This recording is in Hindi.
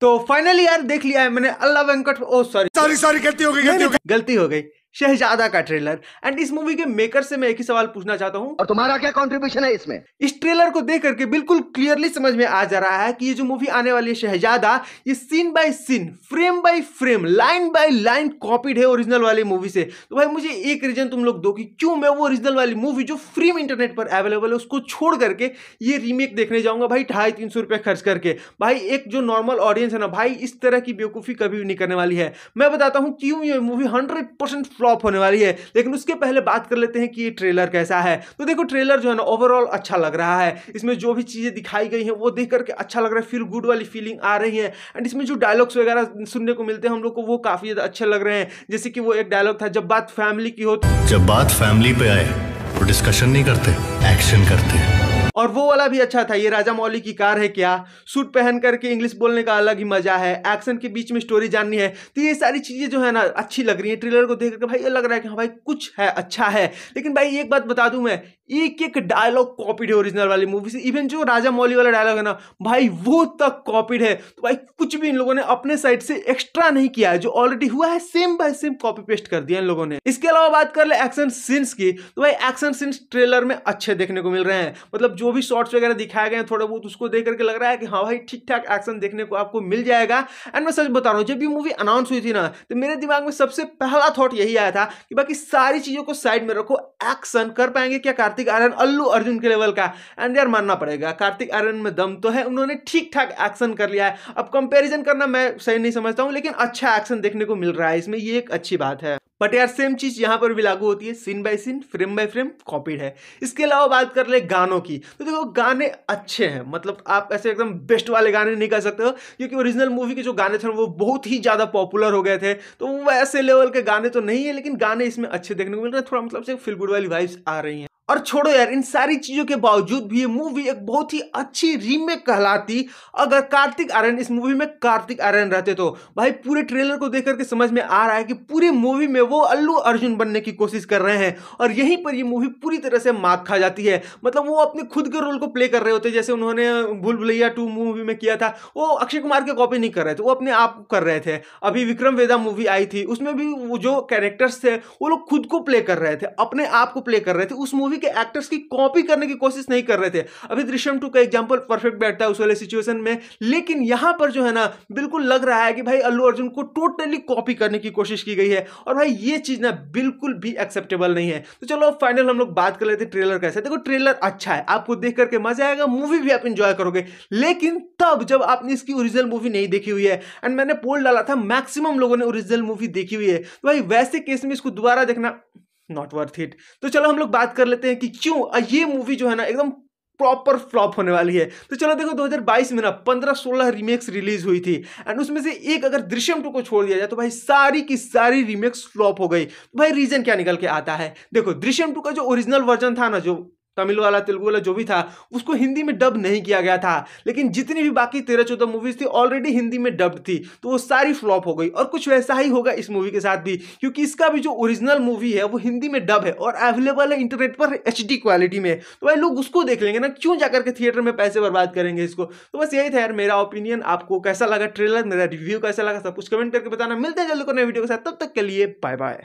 तो फाइनली यार देख लिया है मैंने अल्लाह वेंकट ओ सॉरी सॉरी सॉरी गलती हो गई गलती हो गई गलती हो गई शहजादा का ट्रेलर एंड इस मूवी के मेकर से मैं एक ही सवाल पूछना चाहता हूँ तुम्हारा क्या कॉन्ट्रीब्यूशन है इसमें इस ट्रेलर को देख करके बिल्कुल क्लियरली समझ में आ जा रहा है कि ये जो मूवी आने वाली है शहजादा ये scene by scene frame by frame line by line copied है ओरिजिनल वाली मूवी से तो भाई मुझे एक रीजन तुम लोग दो कि क्यों मैं वो ओरिजिनल वाली मूवी जो फ्री में इंटरनेट पर अवेलेबल है उसको छोड़ करके ये रीमेक देखने जाऊंगा भाई ढाई तीन सौ रुपये खर्च करके भाई एक जो नॉर्मल ऑडियंस है ना भाई इस तरह की बेवकूफ़ी कभी भी नहीं करने वाली है मैं बताता हूँ क्यों ये मूवी हंड्रेड परसेंट फ्लॉप होने वाली है लेकिन उसके पहले बात कर लेते हैं कि ये ट्रेलर कैसा है तो देखो ट्रेलर जो है ना ओवरऑल अच्छा लग रहा है इसमें जो भी चीज़ें दिखाई गई हैं वो देख करके अच्छा लग रहा है फील गुड वाली फीलिंग आ रही है एंड इसमें जो डायलॉग्स वगैरह सुनने को मिलते हैं हम लोग को वो काफ़ी ज़्यादा अच्छे लग रहे हैं जैसे कि वो एक डायलॉग था जब बात फैमिली की हो तो- जब बात फैमिली पे आए तो डिस्कशन नहीं करते एक्शन करते हैं और वो वाला भी अच्छा था ये राजा मौली की कार है क्या सूट पहन करके इंग्लिश बोलने का अलग ही मजा है एक्शन के बीच में स्टोरी जाननी है तो ये सारी चीज़ें जो है ना अच्छी लग रही है ट्रेलर को देख करके भाई ये लग रहा है कि हाँ भाई कुछ है अच्छा है लेकिन भाई एक बात बता दू मैं एक एक डायलॉग कॉपीड है ओरिजिनल वाली मूवी से इवन जो राजा मौली वाला डायलॉग है ना भाई वो तक कॉपीड है तो भाई कुछ भी इन लोगों ने अपने साइड से एक्स्ट्रा नहीं किया है जो ऑलरेडी हुआ है same by same copy paste कर दिया इन लोगों ने इसके अलावा बात कर ले एक्शन सीन्स की तो भाई एक्शन सीन्स ट्रेलर में अच्छे देखने को मिल रहे हैं मतलब जो जो भी शॉर्ट्स वगैरह दिखाए गए थोड़ा बहुत उसको देख करके लग रहा है कि हाँ भाई ठीक ठाक एक्शन देखने को आपको मिल जाएगा एंड मैं सच बता रहा हूँ जब भी मूवी अनाउंस हुई थी ना तो मेरे दिमाग में सबसे पहला थॉट यही आया था कि बाकी सारी चीज़ों को साइड में रखो एक्शन कर पाएंगे क्या कार्तिक आर्यन अल्लू अर्जुन के लेवल का एंड यार मानना पड़ेगा कार्तिक आर्यन में दम तो है उन्होंने ठीक ठाक एक्शन कर लिया है अब कंपेरिजन करना मैं सही नहीं समझता हूँ लेकिन अच्छा एक्शन देखने को मिल रहा है इसमें ये एक अच्छी बात है बट यार सेम चीज यहाँ पर भी लागू होती है scene by scene frame by frame copied है इसके अलावा बात कर ले गानों की तो देखो गाने अच्छे हैं मतलब आप ऐसे एकदम बेस्ट वाले गाने नहीं कह सकते हो क्योंकि ओरिजिनल मूवी के जो गाने थे वो बहुत ही ज़्यादा पॉपुलर हो गए थे तो वैसे लेवल के गाने तो नहीं है लेकिन गाने इसमें अच्छे देखने को मिल रहे हैं थोड़ा मतलब से गुड वाली वाइब्स आ रही हैं और छोड़ो यार इन सारी चीज़ों के बावजूद भी ये मूवी एक बहुत ही अच्छी रीमेक कहलाती अगर कार्तिक आर्यन इस मूवी में कार्तिक आर्यन रहते तो भाई पूरे ट्रेलर को देख करके समझ में आ रहा है कि पूरी मूवी में वो अल्लू अर्जुन बनने की कोशिश कर रहे हैं और यहीं पर ये मूवी पूरी तरह से मात खा जाती है मतलब वो अपने खुद के रोल को प्ले कर रहे होते जैसे उन्होंने भूल भुलैया टू मूवी में किया था वो अक्षय कुमार के कॉपी नहीं कर रहे थे वो अपने आप कर रहे थे अभी विक्रम वेदा मूवी आई थी उसमें भी वो जो कैरेक्टर्स थे वो लोग खुद को प्ले कर रहे थे अपने आप को प्ले कर रहे थे उस मूवी मूवी के एक्टर्स की कॉपी करने की कोशिश नहीं कर रहे थे अभी दृश्यम टू का एग्जाम्पल परफेक्ट बैठता है उस वाले सिचुएशन में लेकिन यहां पर जो है ना बिल्कुल लग रहा है कि भाई अल्लू अर्जुन को टोटली कॉपी करने की कोशिश की गई है और भाई ये चीज ना बिल्कुल भी एक्सेप्टेबल नहीं है तो चलो फाइनल हम लोग बात कर लेते हैं ट्रेलर कैसे देखो ट्रेलर अच्छा है आपको देख करके मजा आएगा मूवी भी आप इंजॉय करोगे लेकिन तब जब आपने इसकी ओरिजिनल मूवी नहीं देखी हुई है एंड मैंने पोल डाला था मैक्सिमम लोगों ने ओरिजिनल मूवी देखी हुई है तो भाई वैसे केस में इसको दोबारा देखना नॉट वर्थ इट तो चलो हम लोग बात कर लेते हैं कि क्यों ये मूवी जो है ना एकदम प्रॉपर फ्लॉप होने वाली है तो चलो देखो 2022 में ना 15-16 रीमेक्स रिलीज हुई थी एंड उसमें से एक अगर दृश्यम टू को छोड़ दिया जाए तो भाई सारी की सारी रीमेक्स फ्लॉप हो गई तो भाई रीजन क्या निकल के आता है देखो दृश्यम टू का जो ओरिजिनल वर्जन था ना जो तमिल वाला तेलुगु वाला जो भी था उसको हिंदी में डब नहीं किया गया था लेकिन जितनी भी बाकी तेरह चौदह मूवीज थी ऑलरेडी हिंदी में डब्ड थी तो वो सारी फ्लॉप हो गई और कुछ वैसा ही होगा इस मूवी के साथ भी क्योंकि इसका भी जो ओरिजिनल मूवी है वो हिंदी में डब है और अवेलेबल है इंटरनेट पर एच क्वालिटी में तो भाई लोग उसको देख लेंगे ना क्यों जाकर के थिएटर में पैसे बर्बाद करेंगे इसको तो बस यही था यार मेरा ओपिनियन आपको कैसा लगा ट्रेलर मेरा रिव्यू कैसा लगा सब कुछ कमेंट करके बताना मिलते हैं जल्द को नए वीडियो के साथ तब तक के लिए बाय बाय